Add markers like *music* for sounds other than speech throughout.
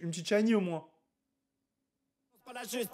une petite shiny au moins. Salut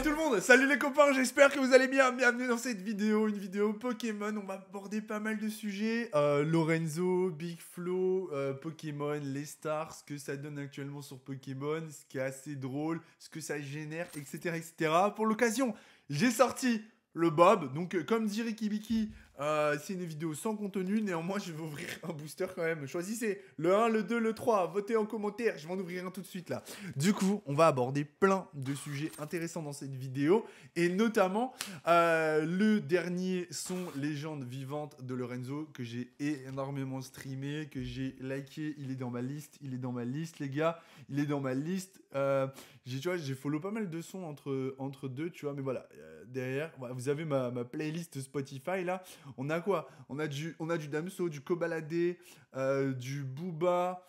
tout le monde, salut les copains, j'espère que vous allez bien. Bienvenue dans cette vidéo, une vidéo Pokémon. On va aborder pas mal de sujets euh, Lorenzo, Big Flow, euh, Pokémon, les stars, ce que ça donne actuellement sur Pokémon, ce qui est assez drôle, ce que ça génère, etc. etc. Pour l'occasion, j'ai sorti le Bob. Donc, euh, comme dit Biki. Euh, c'est une vidéo sans contenu, néanmoins je vais ouvrir un booster quand même. Choisissez le 1, le 2, le 3, votez en commentaire, je vais en ouvrir un tout de suite là. Du coup, on va aborder plein de sujets intéressants dans cette vidéo, et notamment euh, le dernier son Légende vivante de Lorenzo que j'ai énormément streamé, que j'ai liké, il est dans ma liste, il est dans ma liste les gars, il est dans ma liste, euh, j'ai, tu vois, j'ai follow pas mal de sons entre, entre deux, tu vois, mais voilà, euh, derrière, vous avez ma, playlist Spotify, là, on a quoi on a, du, on a du Damso, du Cobaladé, euh, du Booba,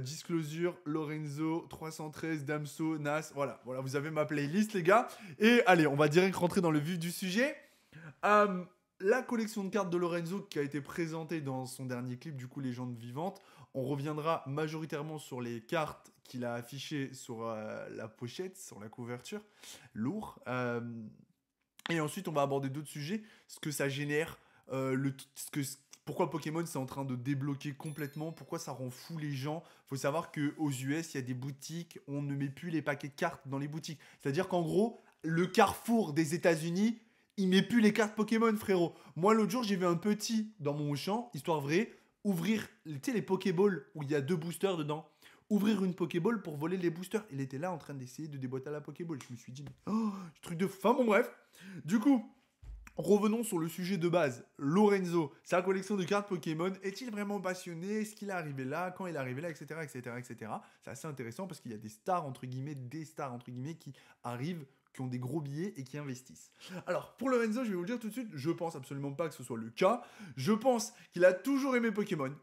Disclosure, Lorenzo, 313, Damso, Nas, voilà, voilà, vous avez ma playlist, les gars, et allez, on va direct rentrer dans le vif du sujet. la collection de cartes de Lorenzo qui a été présentée dans son dernier clip, du coup, Légende vivantes ». On reviendra majoritairement sur les cartes qu'il a affichées sur euh, la pochette, sur la couverture, lourd. Euh, et ensuite, on va aborder d'autres sujets, ce que ça génère, euh, le, ce que, pourquoi Pokémon c'est en train de débloquer complètement, pourquoi ça rend fou les gens. Faut savoir que aux US, il y a des boutiques, on ne met plus les paquets de cartes dans les boutiques. C'est-à-dire qu'en gros, le carrefour des États-Unis, il met plus les cartes Pokémon, frérot. Moi, l'autre jour, j'ai vu un petit dans mon champ, histoire vraie ouvrir, tu sais, les Pokéballs où il y a deux boosters dedans, ouvrir une Pokéball pour voler les boosters. Il était là en train d'essayer de déboîter à la Pokéball. Je me suis dit, oh, truc de. Enfin bon, bref. Du coup, revenons sur le sujet de base. Lorenzo, sa collection de cartes Pokémon, est-il vraiment passionné Est-ce qu'il est arrivé là Quand il est arrivé là Etc. Etc. Etc. C'est assez intéressant parce qu'il y a des stars, entre guillemets, des stars, entre guillemets, qui arrivent qui ont des gros billets et qui investissent. Alors, pour Lorenzo, je vais vous le dire tout de suite, je pense absolument pas que ce soit le cas. Je pense qu'il a toujours aimé Pokémon.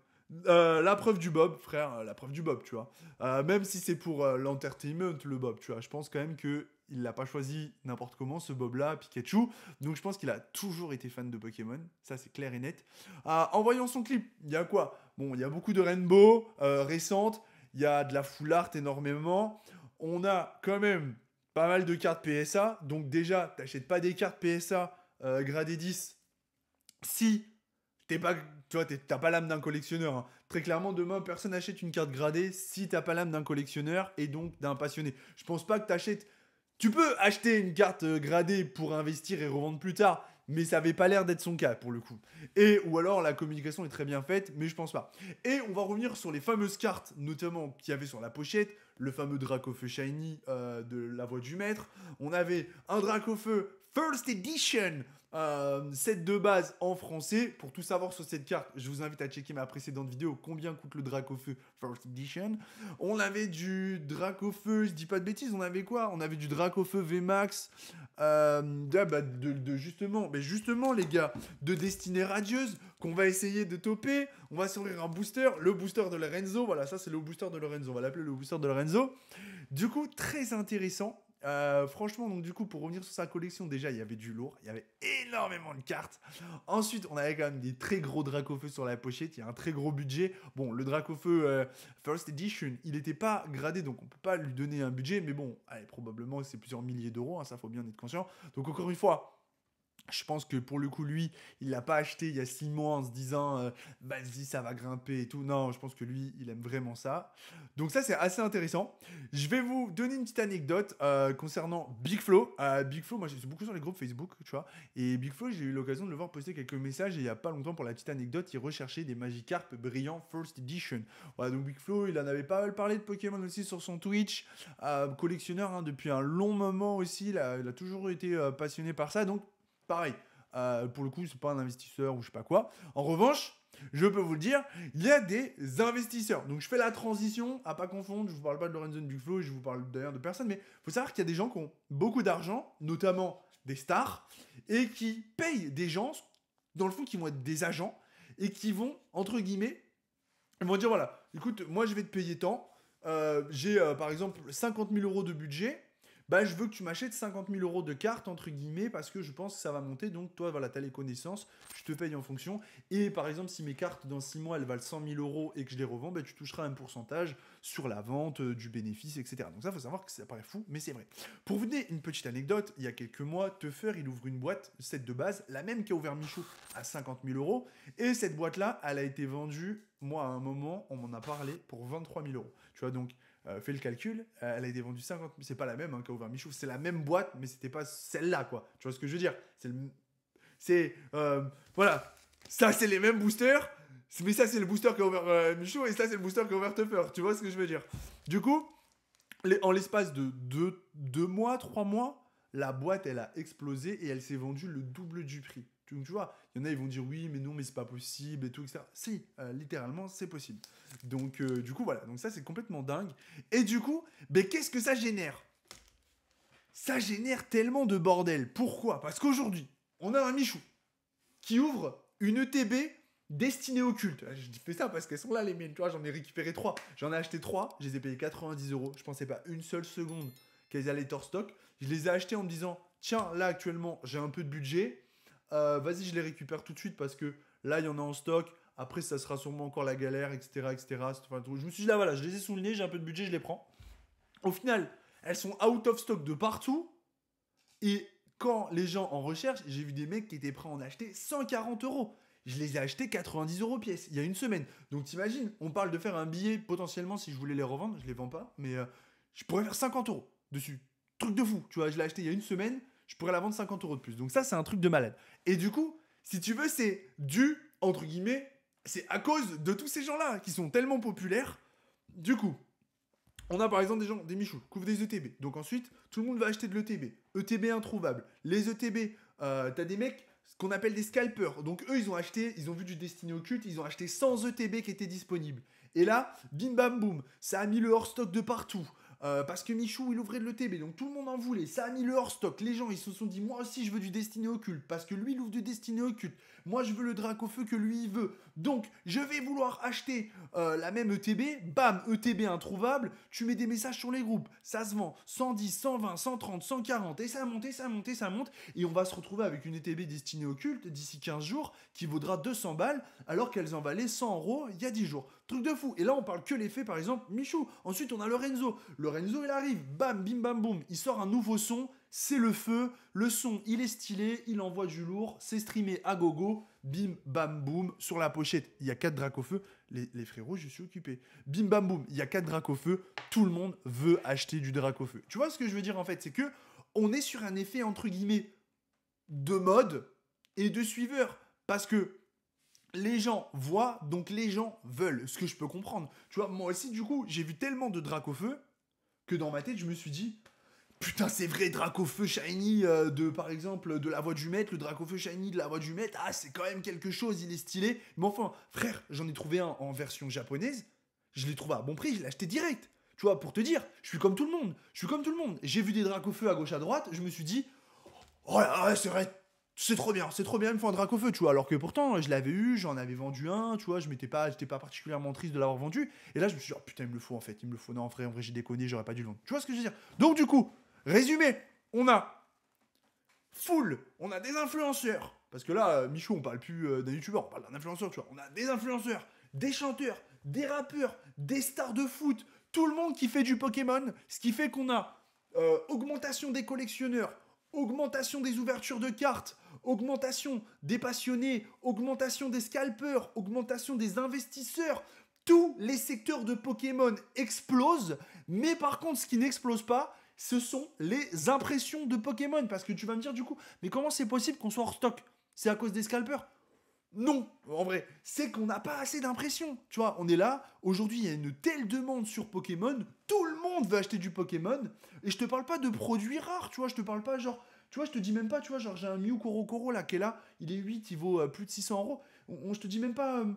Euh, la preuve du Bob, frère, la preuve du Bob, tu vois. Euh, même si c'est pour euh, l'entertainment, le Bob, tu vois. Je pense quand même que il l'a pas choisi n'importe comment, ce Bob-là, Pikachu. Donc je pense qu'il a toujours été fan de Pokémon. Ça, c'est clair et net. en voyant son clip, il y a quoi Bon, il y a beaucoup de Rainbow récentes. Il y a de la full art énormément. On a quand même pas mal de cartes PSA. Donc déjà, t'achètes pas des cartes PSA euh, gradées 10 si t'es pas, tu vois, t'as pas l'âme d'un collectionneur. Hein. Très clairement, demain, personne achète une carte gradée si t'as pas l'âme d'un collectionneur et donc d'un passionné. Je pense pas que achètes... Tu peux acheter une carte euh, gradée pour investir et revendre plus tard, mais ça avait pas l'air d'être son cas pour le coup. Et ou alors la communication est très bien faite, mais je pense pas. Et on va revenir sur les fameuses cartes, notamment qu'il y avait sur la pochette, le fameux Dracofeu shiny euh, de la voix du maître. On avait un Dracofeu First Edition, euh, set de base en français. Pour tout savoir sur cette carte, je vous invite à checker ma précédente vidéo, combien coûte le Dracofeu First Edition. On avait du Dracofeu, je dis pas de bêtises, on avait quoi On avait du Dracofeu max euh, bah, de, justement, mais justement les gars, de destinée radieuse qu'on va essayer de toper. On va s'ouvrir un booster, le booster de Lorenzo. Voilà, ça c'est le booster de Lorenzo. On va l'appeler le booster de Lorenzo. Du coup, très intéressant. Euh, franchement, donc du coup, pour revenir sur sa collection, déjà, il y avait du lourd, il y avait énormément de cartes. Ensuite, on avait quand même des très gros Dracofeu sur la pochette, il y a un très gros budget. Bon, le Dracofeu euh, First Edition, il n'était pas gradé, donc on peut pas lui donner un budget, mais bon, allez, probablement c'est plusieurs milliers d'euros, hein, ça faut bien être conscient. Donc encore une fois, je pense que pour le coup, lui, il l'a pas acheté il y a six mois en se disant euh, vas-y, ça va grimper et tout. Non, je pense que lui, il aime vraiment ça. Donc, ça, c'est assez intéressant. Je vais vous donner une petite anecdote euh, concernant Big Flow. Euh, Big Flow, moi, je suis beaucoup sur les groupes Facebook, tu vois. Et Big Flow, j'ai eu l'occasion de le voir poster quelques messages et il y a pas longtemps pour la petite anecdote. Il recherchait des Magikarp brillants First Edition. Voilà, donc Big Flow, il en avait pas mal parlé de Pokémon aussi sur son Twitch. collectionneur hein, depuis un long moment aussi. il a toujours été passionné par ça. Donc, pareil. Euh, pour le coup, c'est pas un investisseur ou je sais pas quoi. En revanche, je peux vous le dire, il y a des investisseurs. Donc je fais la transition, à pas confondre, je vous parle pas de Lorenzo Duflo, je vous parle d'ailleurs de personne, mais faut savoir qu'il y a des gens qui ont beaucoup d'argent, notamment des stars, et qui payent des gens, dans le fond, qui vont être des agents, et qui vont, entre guillemets, vont dire voilà, écoute, moi je vais te payer tant, euh, j'ai euh, par exemple 50 000 euros de budget, bah, je veux que tu m'achètes 50 000 euros de cartes entre guillemets parce que je pense que ça va monter donc toi voilà as les connaissances je te paye en fonction et par exemple si mes cartes dans 6 mois elles valent 100 000 euros et que je les revends bah, tu toucheras un pourcentage sur la vente euh, du bénéfice etc donc ça faut savoir que ça paraît fou mais c'est vrai pour vous donner une petite anecdote il y a quelques mois Tuffer il ouvre une boîte cette de base la même qui a ouvert Michou à 50 000 euros et cette boîte là elle a été vendue moi à un moment on m'en a parlé pour 23 000 euros tu vois donc euh, fait le calcul, euh, elle a été vendue 50 000. C'est pas la même hein, qu'a ouvert Michou. C'est la même boîte, mais c'était pas celle-là, quoi. Tu vois ce que je veux dire C'est. C'est. Euh, voilà. Ça, c'est les mêmes boosters. Mais ça, c'est le booster qu'a ouvert Michou. Et ça, c'est le booster qu'a ouvert Tupper. Tu vois ce que je veux dire Du coup, en l'espace de deux, mois, trois mois, la boîte, elle a explosé et elle s'est vendue le double du prix. Donc tu vois, il y en a, ils vont dire oui, mais non, mais c'est pas possible et tout, etc. Si, euh, littéralement, c'est possible. Donc, euh, du coup, voilà. Donc, ça, c'est complètement dingue. Et du coup, ben, qu'est-ce que ça génère Ça génère tellement de bordel. Pourquoi Parce qu'aujourd'hui, on a un Michou qui ouvre une ETB destinée au culte. Ah, je fais ça parce qu'elles sont là les miennes, tu vois, j'en ai récupéré trois, J'en ai acheté trois, je les ai payés 90 euros. Je pensais pas une seule seconde qu'elles allaient hors Stock. Je les ai achetées en me disant tiens, là actuellement, j'ai un peu de budget. Euh, vas-y, je les récupère tout de suite parce que là, il y en a en stock. Après, ça sera sûrement encore la galère, etc. etc. je me suis dit là, voilà, je les ai sous le nez, j'ai un peu de budget, je les prends. Au final, elles sont out of stock de partout. Et quand les gens en recherchent, j'ai vu des mecs qui étaient prêts à en acheter 140 euros. Je les ai achetés 90 euros pièce il y a une semaine. Donc t'imagines, on parle de faire un billet potentiellement si je voulais les revendre, je les vends pas, mais euh, je pourrais faire 50 euros dessus. Truc de fou, tu vois, je l'ai acheté il y a une semaine, je pourrais la vendre 50 euros de plus. Donc ça, c'est un truc de malade. Et du coup, si tu veux, c'est dû, entre guillemets, c'est à cause de tous ces gens-là qui sont tellement populaires. Du coup, on a par exemple des gens, des Michou, couvrent des ETB. Donc ensuite, tout le monde va acheter de l'ETB. ETB introuvable. Les ETB, euh, t'as des mecs, ce qu'on appelle des scalpers. Donc eux, ils ont acheté, ils ont vu du Destiny Occulte, ils ont acheté 100 ETB qui étaient disponibles. Et là, bim bam boum, ça a mis le hors-stock de partout. Euh, parce que Michou il ouvrait de l'ETB, donc tout le monde en voulait, ça a mis le hors-stock, les gens ils se sont dit moi aussi je veux du destiné occulte, parce que lui il ouvre du destiné occulte, moi, je veux le drac au feu que lui il veut. Donc, je vais vouloir acheter euh, la même ETB. Bam, ETB introuvable. Tu mets des messages sur les groupes. Ça se vend 110, 120, 130, 140. Et ça monte, et ça monte, et ça monte. Et on va se retrouver avec une ETB destinée au culte d'ici 15 jours qui vaudra 200 balles alors qu'elles en valaient 100 euros il y a 10 jours. Truc de fou. Et là, on parle que les l'effet, par exemple, Michou. Ensuite, on a Lorenzo. Lorenzo, il arrive. Bam, bim, bam, boum. Il sort un nouveau son c'est le feu, le son il est stylé, il envoie du lourd, c'est streamé à gogo, bim bam boum, sur la pochette il y a quatre dracs au feu, les, les, frérots je suis occupé, bim bam boum, il y a quatre dracs au feu, tout le monde veut acheter du drac au feu. Tu vois ce que je veux dire en fait, c'est que on est sur un effet entre guillemets de mode et de suiveur, parce que les gens voient, donc les gens veulent, ce que je peux comprendre. Tu vois, moi aussi du coup j'ai vu tellement de dracs au feu que dans ma tête je me suis dit Putain, c'est vrai, Dracofeu Shiny euh, de, par exemple, de la voix du maître, le Dracofeu Shiny de la voix du maître, ah, c'est quand même quelque chose, il est stylé. Mais enfin, frère, j'en ai trouvé un en version japonaise, je l'ai trouvé à bon prix, je l'ai acheté direct. Tu vois, pour te dire, je suis comme tout le monde, je suis comme tout le monde. J'ai vu des Dracofeu à gauche à droite, je me suis dit, oh ah ouais, c'est vrai, c'est trop bien, c'est trop bien, il me faut un Dracofeu, tu vois. Alors que pourtant, je l'avais eu, j'en avais vendu un, tu vois, je m'étais pas, j'étais pas particulièrement triste de l'avoir vendu. Et là, je me suis dit, oh putain, il me le faut en fait, il me le faut. Non, en vrai, en vrai, j'ai déconné, j'aurais pas dû vendre. Tu vois ce que je veux dire Donc, du coup, Résumé, on a full, on a des influenceurs. Parce que là, euh, Michou, on parle plus euh, d'un youtubeur, on parle d'un influenceur, tu vois. On a des influenceurs, des chanteurs, des rappeurs, des stars de foot, tout le monde qui fait du Pokémon. Ce qui fait qu'on a euh, augmentation des collectionneurs, augmentation des ouvertures de cartes, augmentation des passionnés, augmentation des scalpeurs, augmentation des investisseurs. Tous les secteurs de Pokémon explosent, mais par contre, ce qui n'explose pas, ce sont les impressions de Pokémon. Parce que tu vas me dire du coup, mais comment c'est possible qu'on soit hors stock C'est à cause des scalpers non, en vrai, c'est qu'on n'a pas assez d'impressions. Tu vois, on est là, aujourd'hui il y a une telle demande sur Pokémon, tout le monde veut acheter du Pokémon, et je te parle pas de produits rares, tu vois, je te parle pas genre, tu vois, je te dis même pas, tu vois, genre j'ai un Mew Koro, là qui est là, il est 8, il vaut euh, plus de 600 euros, on, je te dis même pas, euh,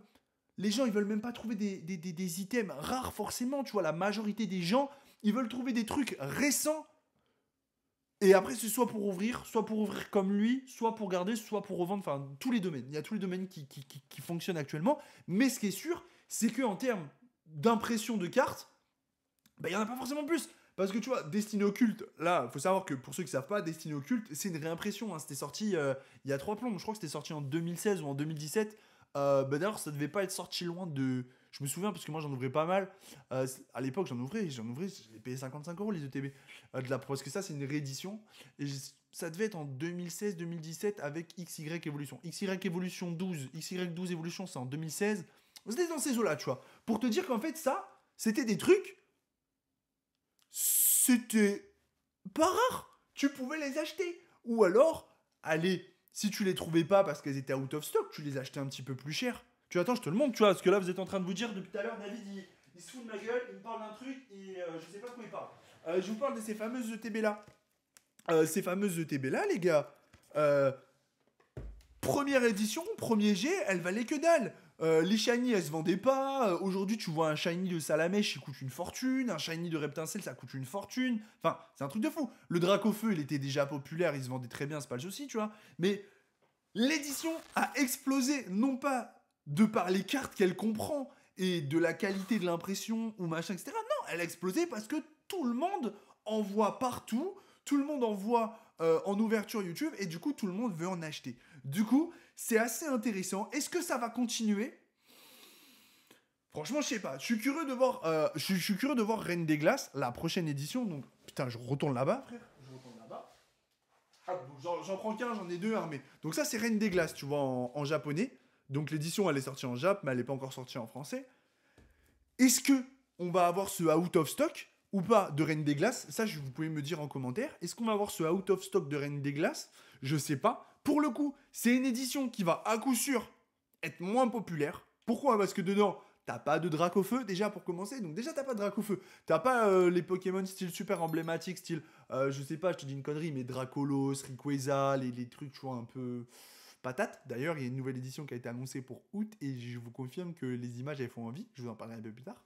les gens ils veulent même pas trouver des, des, items rares forcément, tu vois, la majorité des gens ils veulent trouver des trucs récents. Et après, c'est soit pour ouvrir, soit pour ouvrir comme lui, soit pour garder, soit pour revendre. Enfin, tous les domaines. Il y a tous les domaines qui, qui, qui, fonctionnent actuellement. Mais ce qui est sûr, c'est qu'en termes d'impression de cartes, bah, il n'y en a pas forcément plus. Parce que tu vois, Destiny Occulte, là, il faut savoir que pour ceux qui ne savent pas, Destiny Occulte, c'est une réimpression. Hein. C'était sorti euh, il y a trois plombs. Je crois que c'était sorti en 2016 ou en 2017. Euh, bah, D'ailleurs, ça devait pas être sorti loin de je me souviens, parce que moi j'en ouvrais pas mal. Euh, à l'époque, j'en ouvrais, j'en ouvrais, j'ai payé 55 euros les ETB. Euh, de la parce que ça, c'est une réédition. Et ça devait être en 2016-2017 avec XY Evolution. XY Evolution 12, XY 12 Evolution, c'est en 2016. C'était dans ces eaux-là, tu vois. Pour te dire qu'en fait, ça, c'était des trucs. C'était pas rare. Tu pouvais les acheter. Ou alors, allez, si tu les trouvais pas parce qu'elles étaient out of stock, tu les achetais un petit peu plus cher. Tu attends, je te le montre, tu vois, parce que là, vous êtes en train de vous dire depuis tout à l'heure, David, il, il, se fout de ma gueule, il me parle d'un truc, et euh, je sais pas de quoi il parle. Euh, je vous parle de ces fameuses ETB là. Euh, ces fameuses ETB là, les gars. première édition, premier G, elle valait que dalle. les shiny elles se vendaient pas. Aujourd'hui, tu vois un shiny de Salamèche, il coûte une fortune. Un shiny de Reptincelle, ça coûte une fortune. Enfin, c'est un truc de fou. Le Dracofeu, il était déjà populaire, il se vendait très bien, c'est pas le souci, tu vois. Mais l'édition a explosé, non pas de par les cartes qu'elle comprend et de la qualité de l'impression ou machin, etc. Non, elle a explosé parce que tout le monde en voit partout, tout le monde en voit euh, en ouverture YouTube et du coup tout le monde veut en acheter. Du coup, c'est assez intéressant. Est-ce que ça va continuer Franchement, je sais pas. Je suis curieux de voir. Euh, je, suis curieux de voir Reine des Glaces, la prochaine édition. Donc putain, je retourne là-bas, frère. Je retourne là-bas. Ah, j'en prends qu'un, j'en ai deux, hein, armés. donc ça c'est Reine des Glaces, tu vois, en japonais. Donc l'édition, elle est sortie en Jap, mais elle n'est pas encore sortie en français. Est-ce que on va avoir ce out of stock ou pas de Reine des Glaces Ça, vous pouvez me dire en commentaire. Est-ce qu'on va avoir ce out of stock de Reine des Glaces Je ne sais pas. Pour le coup, c'est une édition qui va à coup sûr être moins populaire. Pourquoi Parce que dedans, t'as pas de drac feu déjà pour commencer. Donc déjà, t'as pas de drac au feu. T'as pas euh, les Pokémon style super emblématique, style, euh, je sais pas, je te dis une connerie, mais Dracolos, Riqueza, les, les trucs, tu vois, un peu patate. D'ailleurs, il y a une nouvelle édition qui a été annoncée pour août et je vous confirme que les images elles font envie. Je vous en parlerai un peu plus tard.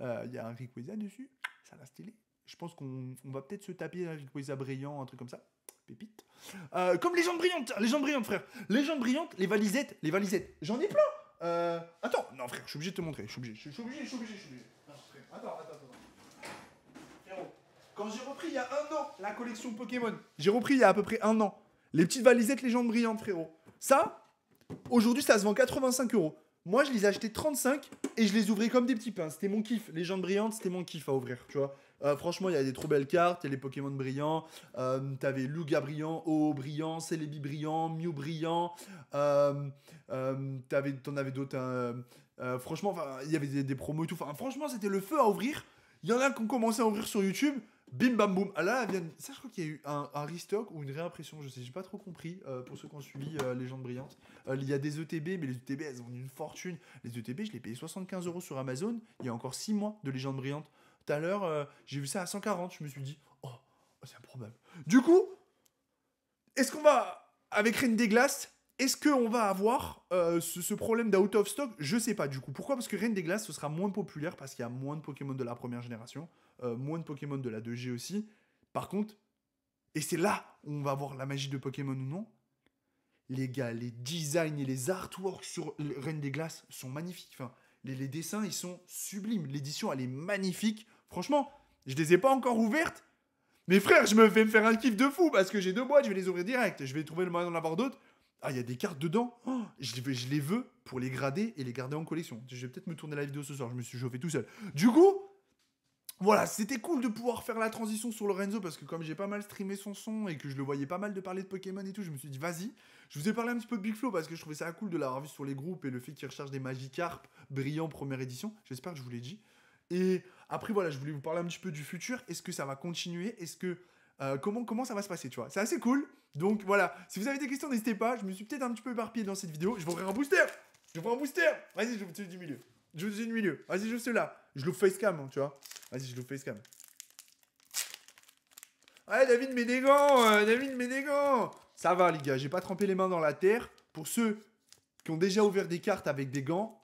Euh, il y a un Rayquaza dessus, ça l'a stylé. Je pense qu'on va peut-être se taper un Rayquaza brillant, un truc comme ça. Pépite. Euh, comme les jambes brillantes, les jambes brillantes, frère. Les jambes brillantes, les valisettes, les valisettes. J'en ai plein. Euh, attends, non frère, je suis obligé de te montrer. Je suis obligé, je suis obligé, je suis obligé, attends, quand j'ai repris il y a un an la collection Pokémon, j'ai repris il y a à peu près un an. Les petites valisettes, les jambes brillantes, frérot. Ça, aujourd'hui, ça se vend 85 euros. Moi, je les ai achetés 35 et je les ouvrais comme des petits pains. C'était mon kiff. Les gens brillantes, c'était mon kiff à ouvrir, tu vois. Euh, franchement, il y avait des trop belles cartes, il y les Pokémon brillants, euh, t'avais Luga brillant, Oo brillant, Celebi brillant, Mew brillant, euh, euh, t'en avais d'autres. Hein. franchement, il y avait des, promos et tout. franchement, c'était le feu à ouvrir. Il y en a qui ont commencé à ouvrir sur YouTube. Bim bam boum. Ah, là, là ça, je crois qu'il y a eu un, restock ou une réimpression, je sais, j'ai pas trop compris euh, pour ceux qui ont suivi euh, Légende Brillante. Euh, il y a des ETB, mais les ETB, elles ont une fortune. Les ETB, je les payé 75 euros sur Amazon il y a encore 6 mois de Légende Brillante. Tout à l'heure, euh, j'ai vu ça à 140, je me suis dit, oh, oh, c'est improbable. Du coup, est-ce qu'on va, avec Reine des Glaces, est-ce qu'on va avoir euh, ce, problème d'out of stock Je sais pas du coup. Pourquoi Parce que Reine des Glaces, ce sera moins populaire parce qu'il y a moins de Pokémon de la première génération, euh, moins de Pokémon de la 2G aussi. Par contre, et c'est là où on va avoir la magie de Pokémon ou non, les gars, les designs et les artworks sur Reine des Glaces sont magnifiques. Enfin, les, dessins, ils sont sublimes. L'édition, elle est magnifique. Franchement, je les ai pas encore ouvertes. Mais frères, je me vais me faire un kiff de fou parce que j'ai deux boîtes, je vais les ouvrir direct. Je vais trouver le moyen d'en avoir d'autres. Ah, il y a des cartes dedans. Oh, je, les, je les veux pour les grader et les garder en collection. Je vais peut-être me tourner la vidéo ce soir. Je me suis chauffé tout seul. Du coup, voilà, c'était cool de pouvoir faire la transition sur Lorenzo parce que comme j'ai pas mal streamé son son et que je le voyais pas mal de parler de Pokémon et tout, je me suis dit vas-y. Je vous ai parlé un petit peu de Big Flow parce que je trouvais ça cool de l'avoir vu sur les groupes et le fait qu'il recherche des Magikarp brillants première édition. J'espère que je vous l'ai dit. Et après voilà, je voulais vous parler un petit peu du futur. Est-ce que ça va continuer Est-ce que euh, comment, comment ça va se passer, tu vois. C'est assez cool. Donc voilà, si vous avez des questions, n'hésitez pas. Je me suis peut-être un petit peu éparpillé dans cette vidéo. Je vais ouvrir un booster Je vais un booster Vas-y, je vous du milieu. Je vous du milieu. Vas-y, je suis là. Je l'ouvre facecam, hein, tu vois. Vas-y, je l'ouvre facecam. Ouais, David des gants euh, David des gants Ça va, les gars, j'ai pas trempé les mains dans la terre. Pour ceux qui ont déjà ouvert des cartes avec des gants,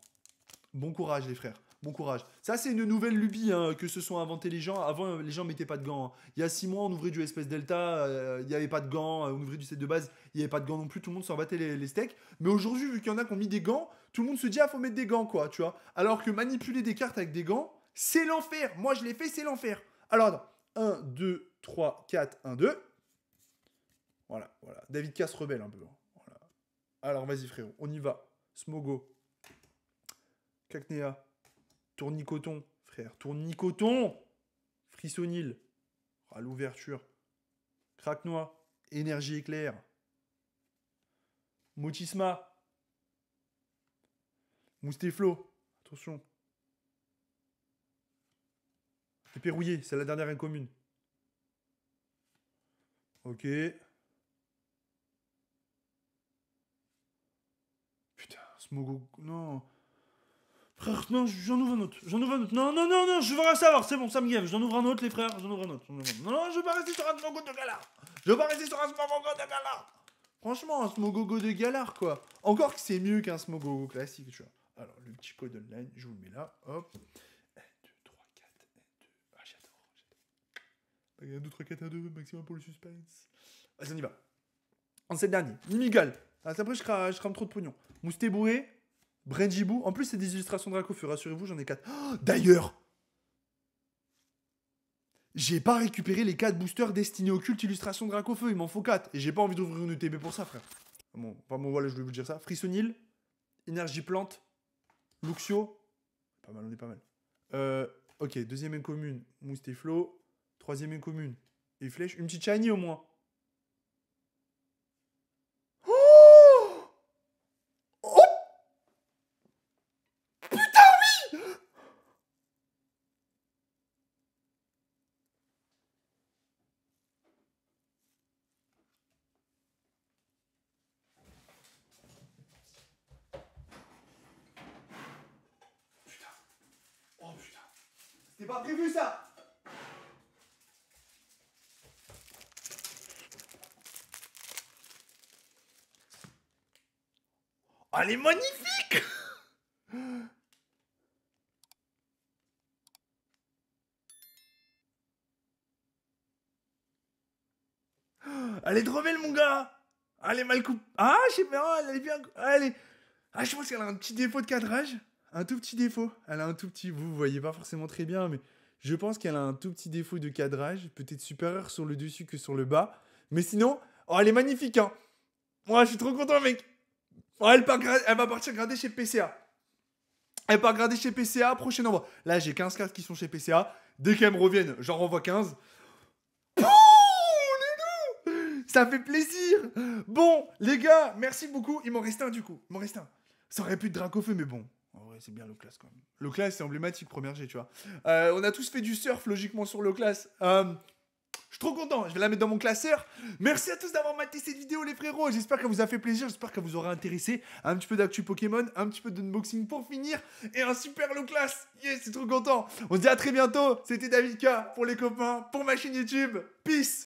bon courage, les frères. Bon courage. Ça, c'est une nouvelle lubie hein, que se sont inventés les gens. Avant, les gens mettaient pas de gants. Hein. Il y a six mois, on ouvrait du espèce Delta, euh, il n'y avait pas de gants. Euh, on ouvrait du set de base, il n'y avait pas de gants non plus. Tout le monde s'en battait les, steaks. Mais aujourd'hui, vu qu'il y en a qui ont mis des gants, tout le monde se dit, ah, faut mettre des gants, quoi, tu vois. Alors que manipuler des cartes avec des gants, c'est l'enfer. Moi, je l'ai fait, c'est l'enfer. Alors, 1, 2, 3, 4, 1, 2. Voilà, voilà. David casse rebelle un peu. Hein. Voilà. Alors, vas-y, frérot, on y va. Smogo. Cacnea. Nicoton, frère, tournicoton, frissonil, à ah, l'ouverture, craquenois, énergie éclair, motisma, moustéflo, attention, et Pérouillé, c'est la dernière incommune. Ok. Putain, Smogo. Non non, j'en ouvre un autre. J'en ouvre un autre. Non, non, non, non, je veux rien savoir. C'est bon, ça me gave. J'en ouvre un autre, les frères. J'en ouvre un autre. Non, non, je veux pas rester sur un smogogo de galard. Je veux pas rester sur un smogogo de galard. Franchement, un smogogo de galard, quoi. Encore que c'est mieux qu'un smogogo classique, tu vois. Alors, le petit code online, je vous le mets là. Hop. 1, 2, 3, 4. 1, 2. Ah, j'adore. J'adore. 1, 2, 3, 4, 1, 2, maximum pour le suspense. Vas-y, on y va. En cette dernière, Nimigal. Ah, après, je crame, je crame trop de pognon. Mousté bourré. Brenjibou. En plus, c'est des illustrations de Dracofeu, rassurez-vous, j'en ai 4. Oh, D'ailleurs, j'ai pas récupéré les 4 boosters destinés au culte illustration Dracofeu, il m'en faut 4. Et j'ai pas envie d'ouvrir une e TB pour ça, frère. Bon, enfin bon, voilà, je voulais vous dire ça. Frissonil, Énergie Plante, Luxio. Pas mal, on est pas mal. Euh, ok, deuxième commune, Moustiflo. Troisième commune, et Flèche. Une petite shiny au moins. C'est pas prévu ça oh, elle est magnifique *gasps* Elle est trop belle, mon gars Elle est mal coupée. Ah, je sais pas, elle est bien... Elle est... Ah, je pense qu'elle a un petit défaut de cadrage un tout petit défaut. Elle a un tout petit, vous ne voyez pas forcément très bien, mais je pense qu'elle a un tout petit défaut de cadrage, peut-être supérieur sur le dessus que sur le bas. Mais sinon, oh, elle est magnifique. Hein. Moi, je suis trop content, mec. Oh, elle, va partir grader chez PCA. Elle part grader chez PCA, prochain envoi. Là, j'ai 15 cartes qui sont chez PCA. Dès qu'elles me reviennent, j'en renvoie 15. oh, les loups Ça fait plaisir Bon, les gars, merci beaucoup. Il m'en reste un, du coup. Il m'en reste un. Ça aurait pu être Dracofeu, mais bon, c'est bien class quand même. class, c'est emblématique, première G, tu vois. Euh, on a tous fait du surf, logiquement, sur low Euh, je suis trop content, je vais la mettre dans mon classeur. Merci à tous d'avoir maté cette vidéo, les frérots. J'espère qu'elle vous a fait plaisir, j'espère qu'elle vous aura intéressé. Un petit peu d'actu Pokémon, un petit peu d'unboxing pour finir. Et un super low class. Yes, c'est trop content. On se dit à très bientôt. C'était David K pour les copains, pour ma chaîne YouTube. Peace